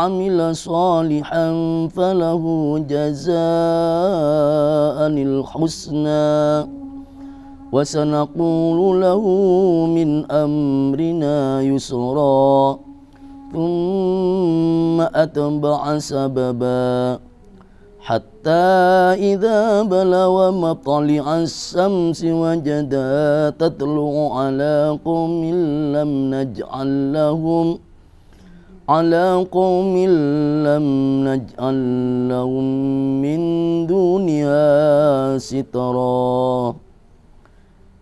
عمل صالحا فله جزاء الحسنى وسنقول له من أمرنا يسرا ثم أتبع سببا حتى إذا بلغ مطلع الشمس وجدها تطلع على قوم لم نجعل لهم ۖ على قوم لم نجعل لهم من دونها سترا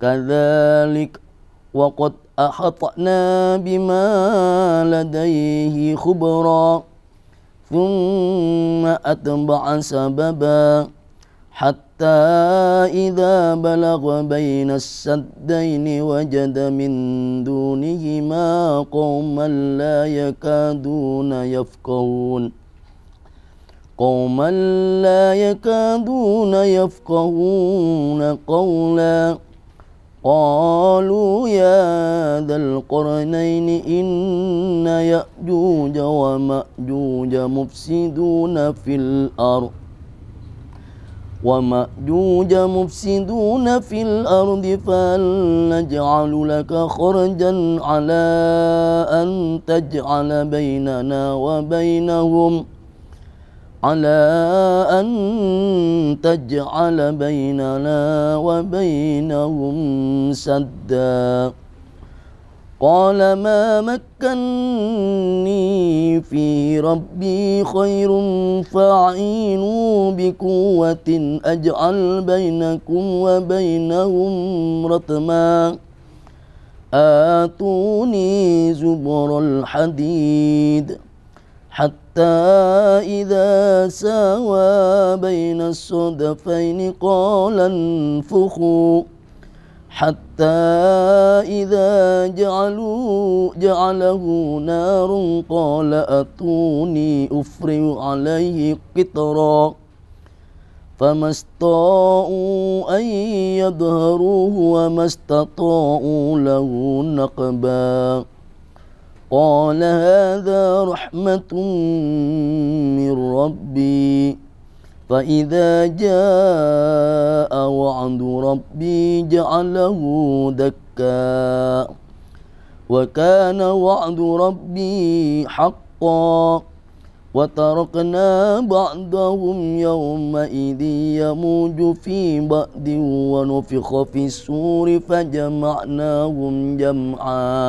كذلك وقد أحطنا بما لديه خبرا ثم أتبع سببا حتى حتى إذا بلغ بين السدين وجد من دونهما قوما لا يكادون يفقهون قوما لا يكادون يفقهون قولا قالوا يا ذا القرنين إن يأجوج ومأجوج مفسدون في الأرض ومأجوج مفسدون في الأرض فهل نجعل لك خرجا على أن تجعل بيننا وبينهم على أن تجعل بيننا وبينهم سدًّا قال ما مكني في ربي خير فاعينوا بقوة أجعل بينكم وبينهم رتما آتوني زبر الحديد حتى إذا ساوى بين الصدفين قال انفخوا حتى إذا جعلوا جعله نار قال أتوني أفرغ عليه قطرا فما استطاعوا أن يظهروه وما استطاعوا له نقبا قال هذا رحمة من ربي فإذا جاء وعد ربي جعله دكا وكان وعد ربي حقا وتركنا بعضهم يومئذ يموج في بعد ونفخ في السور فجمعناهم جمعا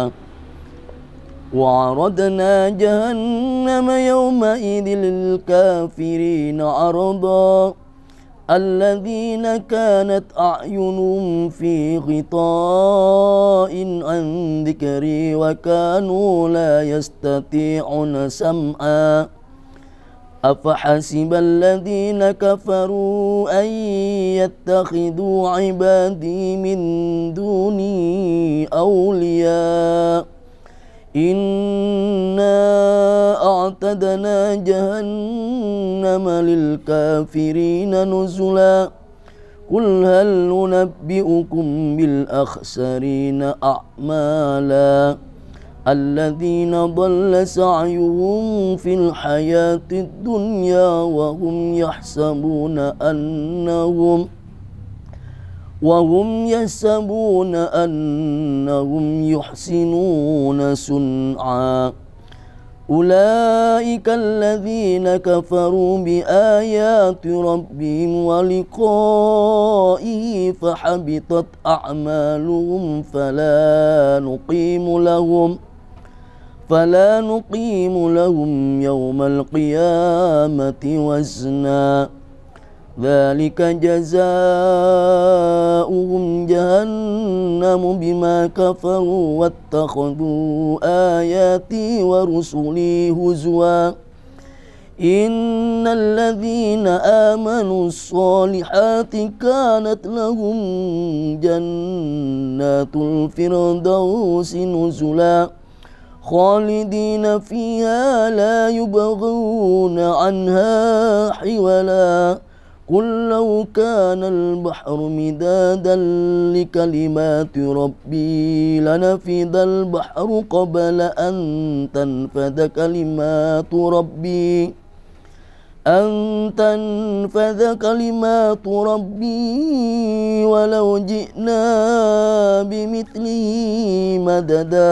وعرضنا جهنم يومئذ للكافرين عرضا الذين كانت أعينهم في غطاء عن ذكري وكانوا لا يستطيعون سمعا أفحسب الذين كفروا أن يتخذوا عبادي من دوني أولياء إنا أعتدنا جهنم للكافرين نزلا قل هل ننبئكم بالأخسرين أعمالا الذين ضل سعيهم في الحياة الدنيا وهم يحسبون أنهم وهم يسبون أنهم يحسنون سنعا أولئك الذين كفروا بآيات ربهم ولقائه فحبطت أعمالهم فلا نقيم لهم فلا نقيم لهم يوم القيامة وزناً ذلك جزاؤهم جهنم بما كفروا واتخذوا آياتي ورسلي هزوا إن الذين آمنوا الصالحات كانت لهم جنات الفردوس نزلا خالدين فيها لا يبغون عنها حولا قل لو كان البحر مدادا لكلمات ربي لنفد البحر قبل أن تنفد كلمات ربي أن تنفذ كلمات ربي ولو جئنا بمثله مددا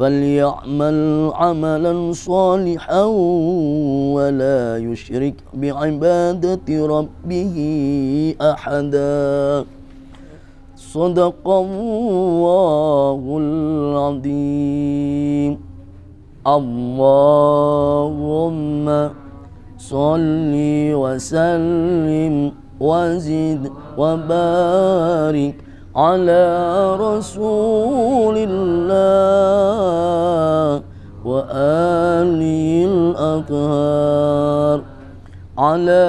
فليعمل عملا صالحا ولا يشرك بعبادة ربه أحدا صدق الله العظيم اللهم صل وسلم وزد وبارك على رسول الله وآله الأطهار على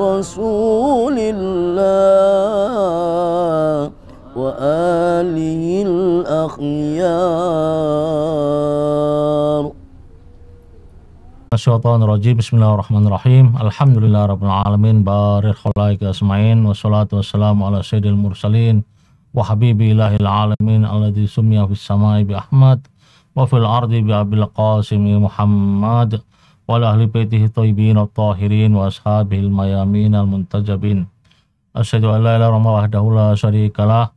رسول الله وآله الأخيار الشيطان الرجيم بسم الله الرحمن الرحيم الحمد لله رب العالمين بارك فيك أجمعين والصلاة والسلام على سيد المرسلين وحبيب إله العالمين الذي سمي في السماء بأحمد وفي الأرض بأبي القاسم محمد والأهل بيته الطيبين الطاهرين وأصحابه الميامين المنتجبين أشهد أن لا إله إلا الله وحده لا شريك له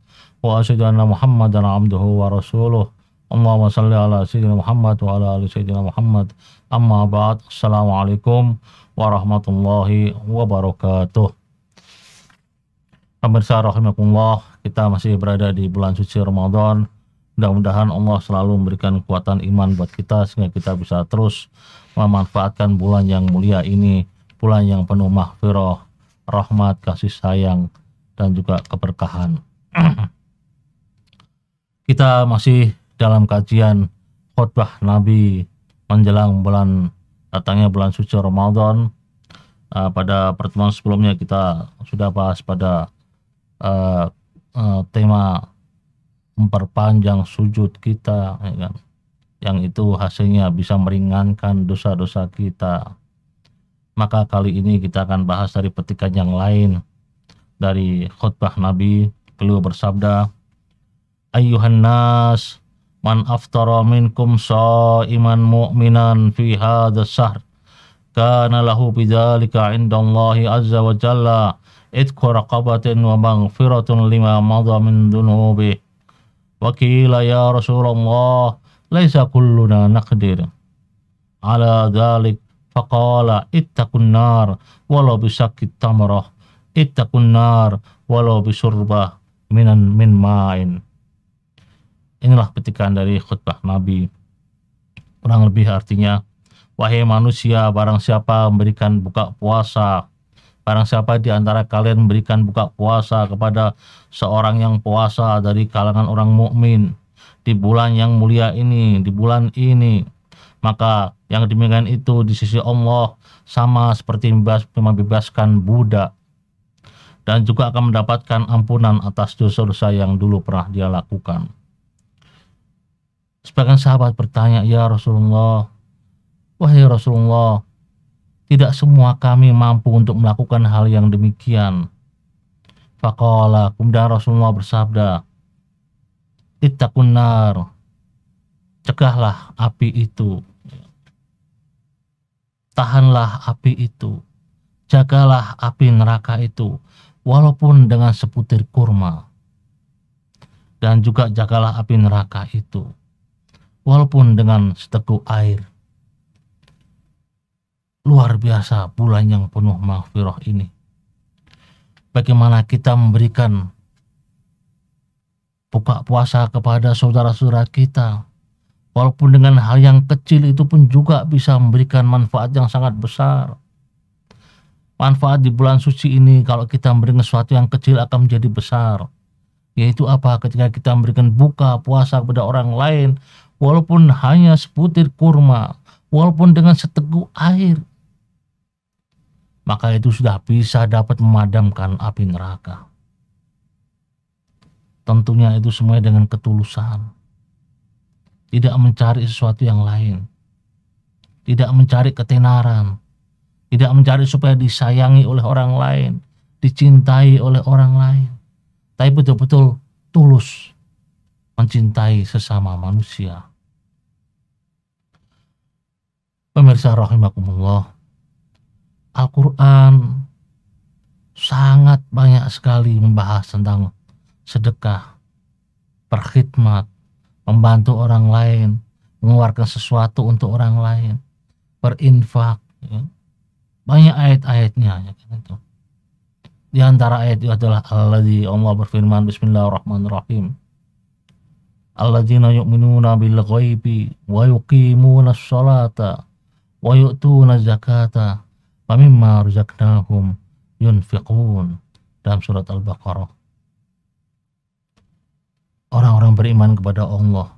وأشهد أن محمدا عبده ورسوله اللهم صل على سيدنا محمد وعلى آل سيدنا محمد أما بعد السلام عليكم ورحمة الله وبركاته Pemirsa rahimakumullah, kita masih berada di bulan suci Ramadan. Mudah-mudahan Allah selalu memberikan kekuatan iman buat kita sehingga kita bisa terus memanfaatkan bulan yang mulia ini, bulan yang penuh mahfirah, rahmat, kasih sayang, dan juga keberkahan. kita masih dalam kajian khutbah Nabi menjelang bulan datangnya bulan suci Ramadan. Ah, pada pertemuan sebelumnya kita sudah bahas pada ah, Eh, tema memperpanjang sujud kita ya kan yang itu hasilnya bisa meringankan dosa-dosa kita maka kali ini kita akan bahas dari petikan yang lain dari khutbah Nabi beliau bersabda Ayuhan nas man aftara minkum iman mu'minan fi hadzal sahr kana lahu bidzalika indallahi azza wa jalla رقبة ومغفرة لما مضى من ذنوبه يا رسول الله ليس كلنا نقدر على ذلك فقال اتقوا النار ولو التمرة اتقوا النار minan Inilah petikan dari khutbah Nabi. Kurang lebih artinya, wahai manusia, barang siapa memberikan buka puasa Barang siapa di antara kalian memberikan buka puasa kepada seorang yang puasa dari kalangan orang mukmin di bulan yang mulia ini, di bulan ini, maka yang demikian itu di sisi Allah sama seperti membebaskan budak dan juga akan mendapatkan ampunan atas dosa-dosa yang dulu pernah dia lakukan. Sebagian sahabat bertanya, "Ya Rasulullah, wahai Rasulullah, tidak semua kami mampu untuk melakukan hal yang demikian. Fakola, kemudian Rasulullah bersabda, Ittakun nar, cegahlah api itu. Tahanlah api itu. Jagalah api neraka itu, walaupun dengan seputir kurma. Dan juga jagalah api neraka itu, walaupun dengan seteguk air. Luar biasa bulan yang penuh maghfirah ini. Bagaimana kita memberikan buka puasa kepada saudara-saudara kita. Walaupun dengan hal yang kecil itu pun juga bisa memberikan manfaat yang sangat besar. Manfaat di bulan suci ini kalau kita memberikan sesuatu yang kecil akan menjadi besar. Yaitu apa? Ketika kita memberikan buka puasa kepada orang lain, walaupun hanya sebutir kurma, walaupun dengan seteguk air maka itu sudah bisa dapat memadamkan api neraka. Tentunya itu semuanya dengan ketulusan. Tidak mencari sesuatu yang lain. Tidak mencari ketenaran. Tidak mencari supaya disayangi oleh orang lain. Dicintai oleh orang lain. Tapi betul-betul tulus mencintai sesama manusia. Pemirsa rahimakumullah Al-Quran sangat banyak sekali membahas tentang sedekah, berkhidmat, membantu orang lain, mengeluarkan sesuatu untuk orang lain, berinfak. Ya. Banyak ayat-ayatnya. Ya, kan, Di antara ayat itu adalah Allah di Allah berfirman Bismillahirrahmanirrahim. Alladzina yu'minuna bil ghaibi wa yuqimuna sholata wa yu'tuna zakata yunfiqun dalam surat Al-Baqarah. Orang-orang beriman kepada Allah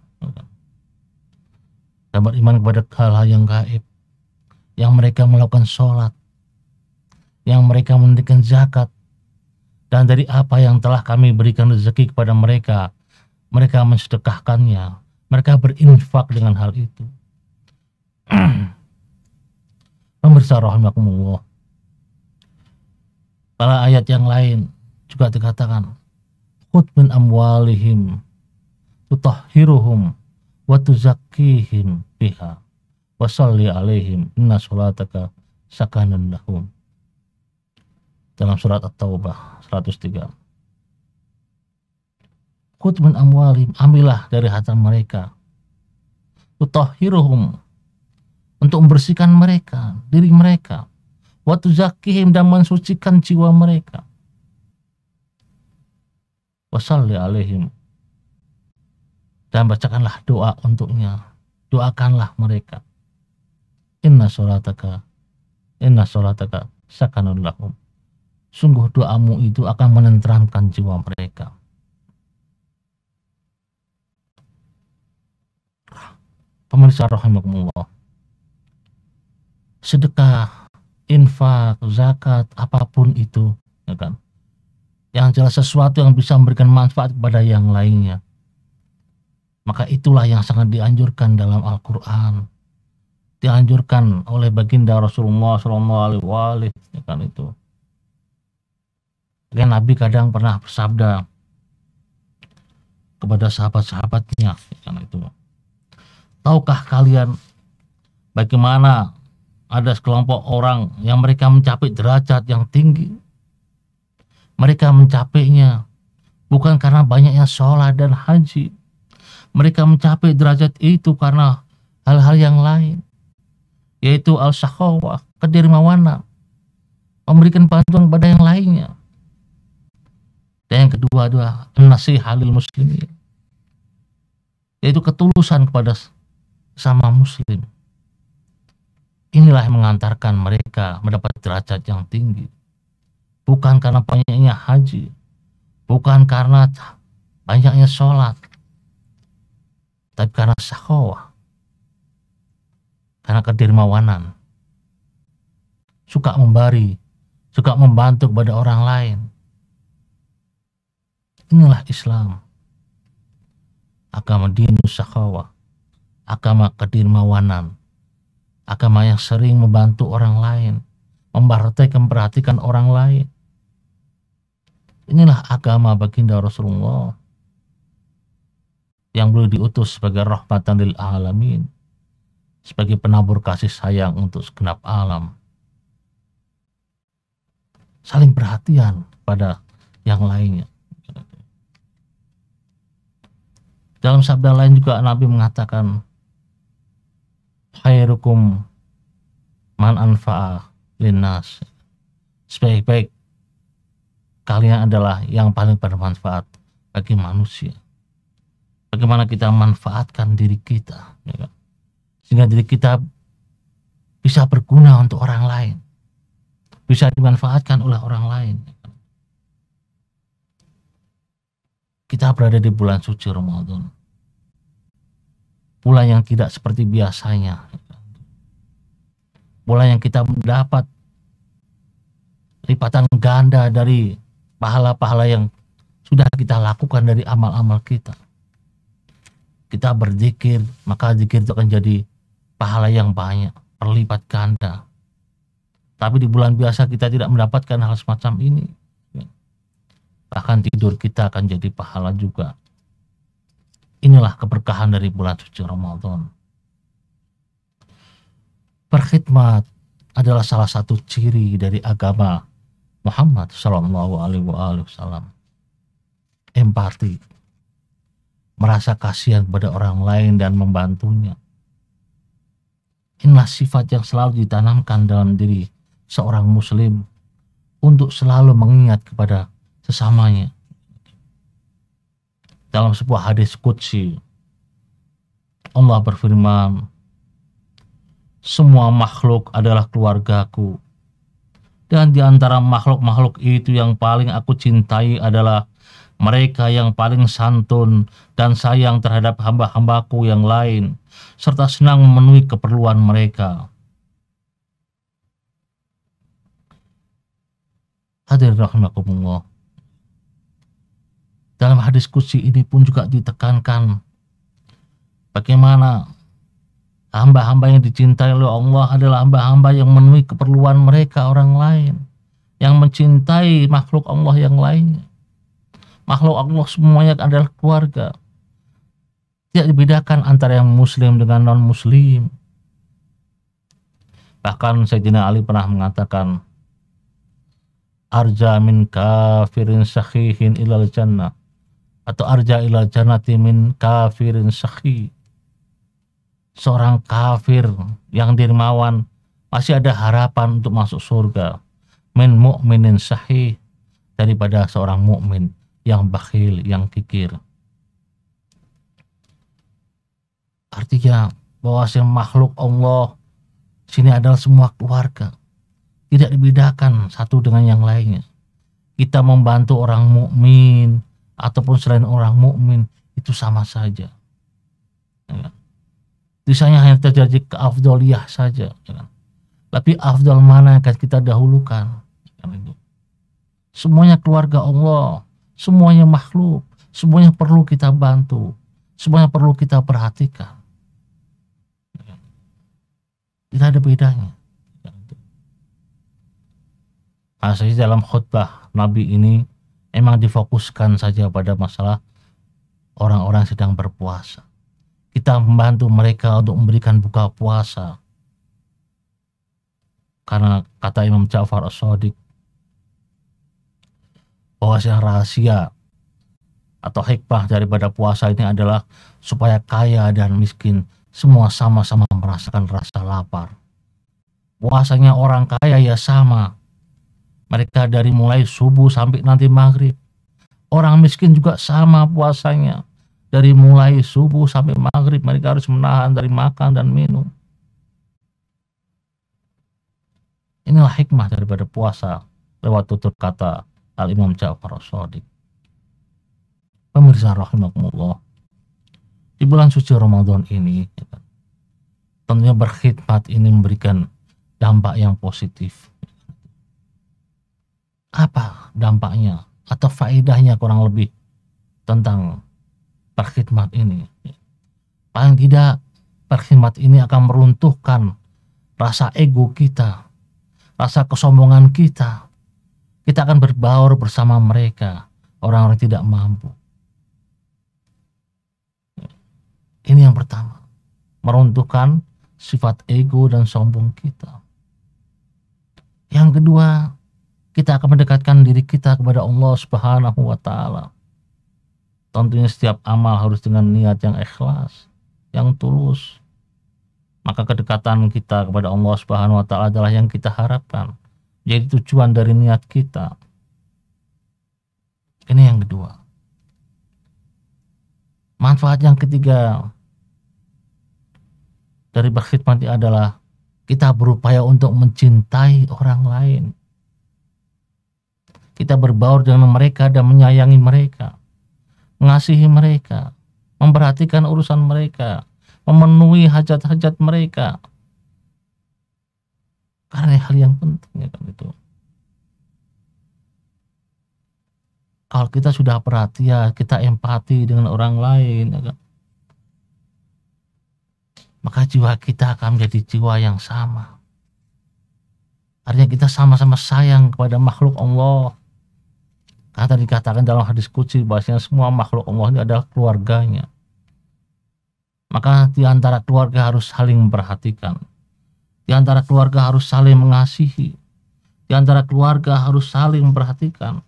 dan beriman kepada hal yang gaib yang mereka melakukan sholat yang mereka mendirikan zakat dan dari apa yang telah kami berikan rezeki kepada mereka mereka mensedekahkannya mereka berinfak dengan hal itu Pemirsa rahimakumullah. Pada ayat yang lain juga dikatakan khud min amwalihim tutahhiruhum wa tuzakkihim biha wa shalli alaihim inna salataka sakanan lahum. Dalam surat At-Taubah 103. Khud min amwalihim ambillah dari harta mereka tutahhiruhum untuk membersihkan mereka, diri mereka. Waktu zakihim dan mensucikan jiwa mereka. Wasalli alaihim. Dan bacakanlah doa untuknya. Doakanlah mereka. Inna sholataka. Inna sholataka sakanun lahum. Sungguh doamu itu akan menenteramkan jiwa mereka. Pemirsa rahimakumullah sedekah, infak, zakat, apapun itu, ya kan? Yang jelas sesuatu yang bisa memberikan manfaat kepada yang lainnya. Maka itulah yang sangat dianjurkan dalam Al-Quran. Dianjurkan oleh baginda Rasulullah SAW, ya kan itu. Dan Nabi kadang pernah bersabda kepada sahabat-sahabatnya, ya kan itu. Tahukah kalian bagaimana ada sekelompok orang yang mereka mencapai derajat yang tinggi. Mereka mencapainya bukan karena banyaknya sholat dan haji. Mereka mencapai derajat itu karena hal-hal yang lain, yaitu al-sakhawah, kedermawanan, memberikan bantuan kepada yang lainnya. Dan yang kedua adalah nasihalil muslimin, yaitu ketulusan kepada sama muslim. Inilah yang mengantarkan mereka mendapat derajat yang tinggi. Bukan karena banyaknya haji, bukan karena banyaknya sholat, tapi karena sahawah, karena kedermawanan, suka memberi, suka membantu kepada orang lain. Inilah Islam. Agama dinus sahawah, agama kedermawanan, agama yang sering membantu orang lain, memperhatikan, memperhatikan orang lain. Inilah agama baginda Rasulullah yang beliau diutus sebagai rahmatan lil alamin, sebagai penabur kasih sayang untuk segenap alam. Saling perhatian pada yang lainnya. Dalam sabda lain juga Nabi mengatakan, khairukum man anfa'a linnas. Sebaik-baik kalian adalah yang paling bermanfaat bagi manusia. Bagaimana kita manfaatkan diri kita ya kan? sehingga diri kita bisa berguna untuk orang lain. Bisa dimanfaatkan oleh orang lain. Ya kan? Kita berada di bulan suci Ramadan Pula yang tidak seperti biasanya. Pula yang kita mendapat lipatan ganda dari pahala-pahala yang sudah kita lakukan dari amal-amal kita. Kita berzikir, maka zikir itu akan jadi pahala yang banyak, perlipat ganda. Tapi di bulan biasa kita tidak mendapatkan hal semacam ini. Bahkan tidur kita akan jadi pahala juga Inilah keberkahan dari bulan suci Ramadan. Berkhidmat adalah salah satu ciri dari agama Muhammad Shallallahu Alaihi Wasallam. Empati, merasa kasihan kepada orang lain dan membantunya. Inilah sifat yang selalu ditanamkan dalam diri seorang Muslim untuk selalu mengingat kepada sesamanya dalam sebuah hadis kutsi Allah berfirman, semua makhluk adalah keluargaku. Dan di antara makhluk-makhluk itu yang paling aku cintai adalah mereka yang paling santun dan sayang terhadap hamba-hambaku yang lain, serta senang memenuhi keperluan mereka. Hadir rahimakumullah. Dalam hadis kursi ini pun juga ditekankan bagaimana hamba-hamba yang dicintai oleh Allah adalah hamba-hamba yang memenuhi keperluan mereka orang lain, yang mencintai makhluk Allah yang lain Makhluk Allah semuanya adalah keluarga. Tidak dibedakan antara yang muslim dengan non-muslim. Bahkan Sayyidina Ali pernah mengatakan, Arja kafirin sahihin ilal jannah atau arja ila janati min kafirin sakhi seorang kafir yang dermawan masih ada harapan untuk masuk surga min mu'minin sahih daripada seorang mukmin yang bakhil yang kikir artinya bahwa si makhluk Allah sini adalah semua keluarga tidak dibedakan satu dengan yang lainnya kita membantu orang mukmin ataupun selain orang mukmin itu sama saja. Ya. Disanya kan? hanya terjadi keafdoliyah saja. Ya. Kan? Tapi afdol mana yang akan kita dahulukan? Ya kan, semuanya keluarga Allah, semuanya makhluk, semuanya perlu kita bantu, semuanya perlu kita perhatikan. Ya Tidak ada bedanya. Asalnya nah, dalam khutbah Nabi ini Emang difokuskan saja pada masalah orang-orang sedang berpuasa. Kita membantu mereka untuk memberikan buka puasa. Karena kata Imam Ja'far As-Sadiq, rahasia atau hikmah daripada puasa ini adalah supaya kaya dan miskin semua sama-sama merasakan rasa lapar. Puasanya orang kaya ya sama, mereka dari mulai subuh sampai nanti maghrib. Orang miskin juga sama puasanya. Dari mulai subuh sampai maghrib mereka harus menahan dari makan dan minum. Inilah hikmah daripada puasa lewat tutur kata Al-Imam Ja'far As-Sadiq. Pemirsa rahimakumullah. Di bulan suci Ramadan ini, tentunya berkhidmat ini memberikan dampak yang positif apa dampaknya atau faedahnya kurang lebih tentang perkhidmat ini. Paling tidak perkhidmat ini akan meruntuhkan rasa ego kita, rasa kesombongan kita. Kita akan berbaur bersama mereka, orang-orang yang tidak mampu. Ini yang pertama, meruntuhkan sifat ego dan sombong kita. Yang kedua, kita akan mendekatkan diri kita kepada Allah Subhanahu wa taala. Tentunya setiap amal harus dengan niat yang ikhlas, yang tulus. Maka kedekatan kita kepada Allah Subhanahu wa taala adalah yang kita harapkan. Jadi tujuan dari niat kita. Ini yang kedua. Manfaat yang ketiga dari berkhidmat adalah kita berupaya untuk mencintai orang lain. Kita berbaur dengan mereka dan menyayangi mereka, mengasihi mereka, memperhatikan urusan mereka, memenuhi hajat-hajat mereka. Karena hal yang penting ya kan itu. Kalau kita sudah perhatian, kita empati dengan orang lain, ya kan? maka jiwa kita akan menjadi jiwa yang sama. Artinya kita sama-sama sayang kepada makhluk Allah. Kata dikatakan dalam hadis kunci bahasanya semua makhluk Allah ini adalah keluarganya. Maka di antara keluarga harus saling memperhatikan. Di antara keluarga harus saling mengasihi. Di antara keluarga harus saling memperhatikan.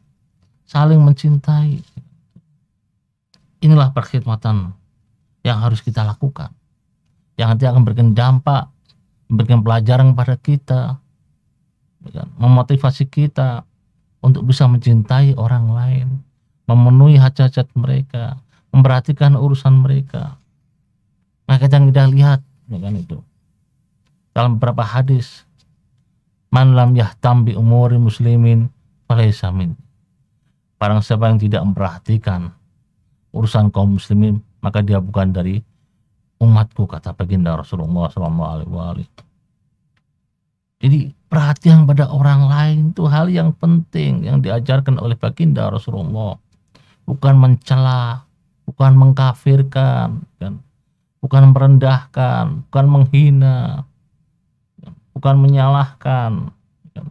Saling mencintai. Inilah perkhidmatan yang harus kita lakukan. Yang nanti akan berikan dampak, memberikan pelajaran kepada kita, ya kan? memotivasi kita, untuk bisa mencintai orang lain, memenuhi hajat-hajat mereka, memperhatikan urusan mereka. Maka jangan kita lihat, ya kan itu. Dalam beberapa hadis, man lam yahtam bi umuri muslimin falaysa min. Barang siapa yang tidak memperhatikan urusan kaum muslimin, maka dia bukan dari umatku kata baginda Rasulullah SAW. Jadi perhatian pada orang lain itu hal yang penting yang diajarkan oleh baginda Rasulullah bukan mencela bukan mengkafirkan kan bukan merendahkan bukan menghina bukan menyalahkan kan?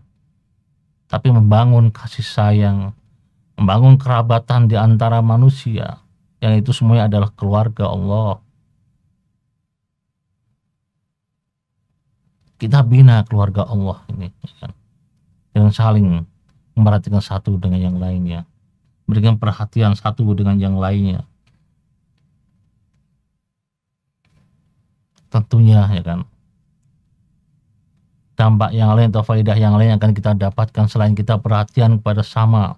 tapi membangun kasih sayang membangun kerabatan di antara manusia yang itu semuanya adalah keluarga Allah kita bina keluarga Allah ini ya kan? dengan saling memperhatikan satu dengan yang lainnya berikan perhatian satu dengan yang lainnya tentunya ya kan dampak yang lain atau faidah yang lain akan kita dapatkan selain kita perhatian kepada sama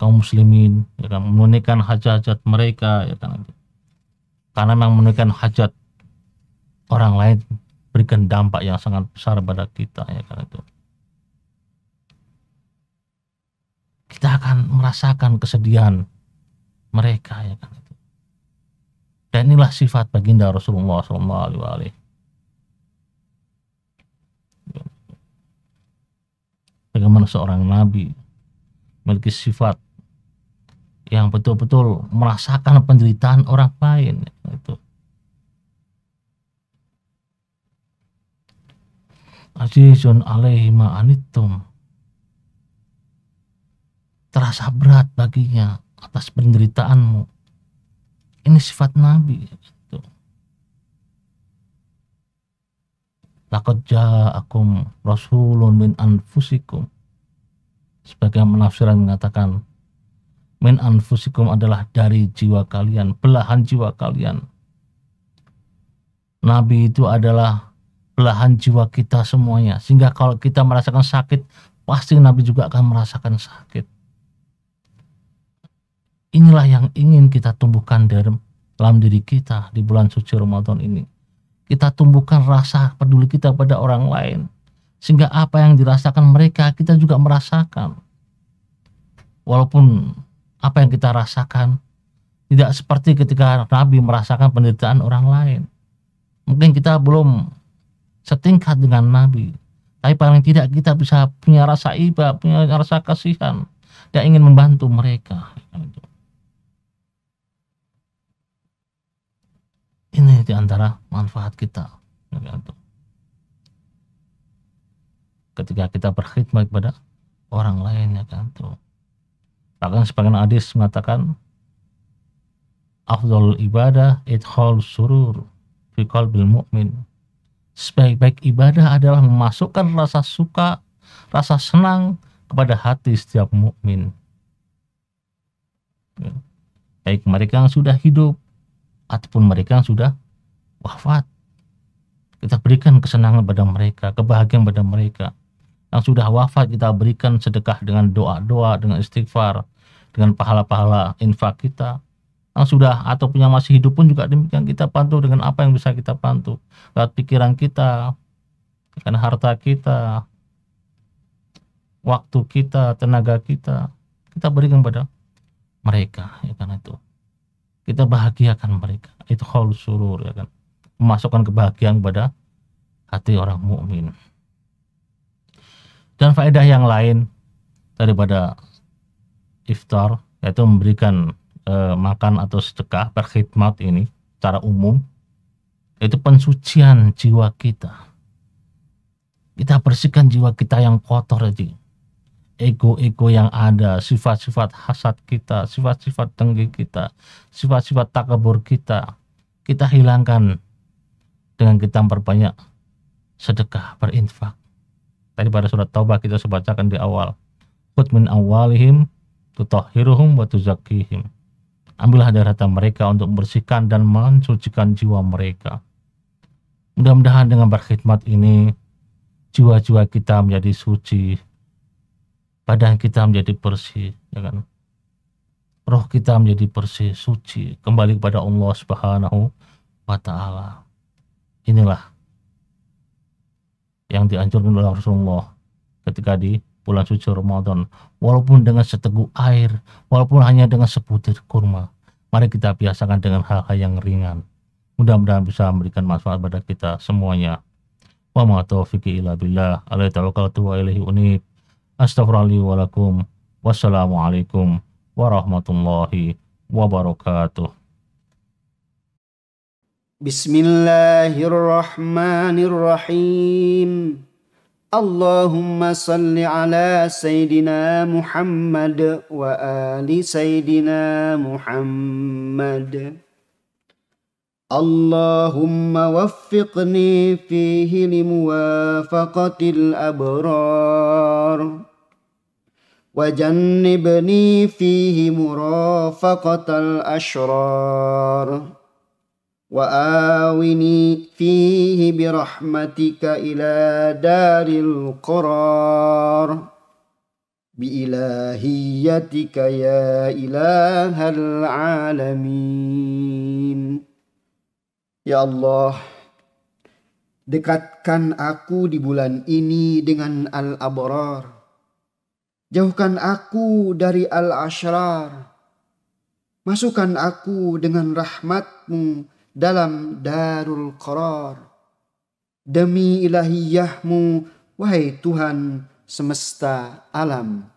kaum muslimin ya kan menunaikan hajat-hajat mereka ya kan karena memang menunaikan hajat orang lain berikan dampak yang sangat besar pada kita ya kan itu kita akan merasakan kesedihan mereka ya kan itu dan inilah sifat baginda Rasulullah saw Alaihi bagaimana seorang nabi memiliki sifat yang betul-betul merasakan penderitaan orang lain ya, itu azizun alaihi anittum terasa berat baginya atas penderitaanmu ini sifat nabi itu laqad ja'akum rasulun min anfusikum sebagai penafsiran mengatakan min anfusikum adalah dari jiwa kalian belahan jiwa kalian nabi itu adalah belahan jiwa kita semuanya sehingga kalau kita merasakan sakit pasti Nabi juga akan merasakan sakit inilah yang ingin kita tumbuhkan dalam, diri kita di bulan suci Ramadan ini kita tumbuhkan rasa peduli kita pada orang lain sehingga apa yang dirasakan mereka kita juga merasakan walaupun apa yang kita rasakan tidak seperti ketika Nabi merasakan penderitaan orang lain mungkin kita belum setingkat dengan Nabi. Tapi paling tidak kita bisa punya rasa iba, punya rasa kasihan dan ingin membantu mereka. Ini diantara manfaat kita. Ketika kita berkhidmat kepada orang lain ya kan Bahkan sebagian hadis mengatakan afdol ibadah idkhal surur fi qalbil mu'min Sebaik-baik ibadah adalah memasukkan rasa suka, rasa senang kepada hati setiap mukmin. Ya. Baik mereka yang sudah hidup ataupun mereka yang sudah wafat. Kita berikan kesenangan pada mereka, kebahagiaan pada mereka. Yang sudah wafat kita berikan sedekah dengan doa-doa, dengan istighfar, dengan pahala-pahala infak kita yang sudah ataupun yang masih hidup pun juga demikian kita pantu dengan apa yang bisa kita pantu lewat pikiran kita dengan harta kita waktu kita tenaga kita kita berikan pada mereka ya kan itu kita bahagiakan mereka itu hal surur ya kan memasukkan kebahagiaan kepada hati orang mukmin dan faedah yang lain daripada iftar yaitu memberikan Eh, makan atau sedekah berkhidmat ini cara umum itu pensucian jiwa kita kita bersihkan jiwa kita yang kotor aja ego-ego yang ada sifat-sifat hasad kita sifat-sifat dengki kita sifat-sifat takabur kita kita hilangkan dengan kita memperbanyak sedekah berinfak tadi pada surat taubah kita sebacakan di awal Kutmin min awalihim tutahhiruhum wa tuzakkihim Ambillah dari darah mereka untuk membersihkan dan mensucikan jiwa mereka. Mudah-mudahan dengan berkhidmat ini, jiwa-jiwa kita menjadi suci, badan kita menjadi bersih, ya kan? Roh kita menjadi bersih, suci, kembali kepada Allah Subhanahu wa taala. Inilah yang dianjurkan oleh Rasulullah ketika di bulan suci Ramadan walaupun dengan seteguk air walaupun hanya dengan sebutir kurma mari kita biasakan dengan hal-hal yang ringan mudah-mudahan bisa memberikan manfaat pada kita semuanya wa ma taufiqi illa billah alaihi tawakkaltu wa ilaihi unib wa lakum wassalamualaikum warahmatullahi wabarakatuh Bismillahirrahmanirrahim. اللهم صل على سيدنا محمد وآل سيدنا محمد اللهم وفقني فيه لموافقة الأبرار وجنبني فيه مرافقة الأشرار وآوني فيه برحمتك إلى دار القرار بإلهيتك يا إله العالمين Ya Allah, dekatkan aku di bulan ini dengan al-abrar. Jauhkan aku dari al-ashrar. Masukkan aku dengan rahmatmu dalam darul qarar. Demi ilahiyahmu, wahai Tuhan semesta alam.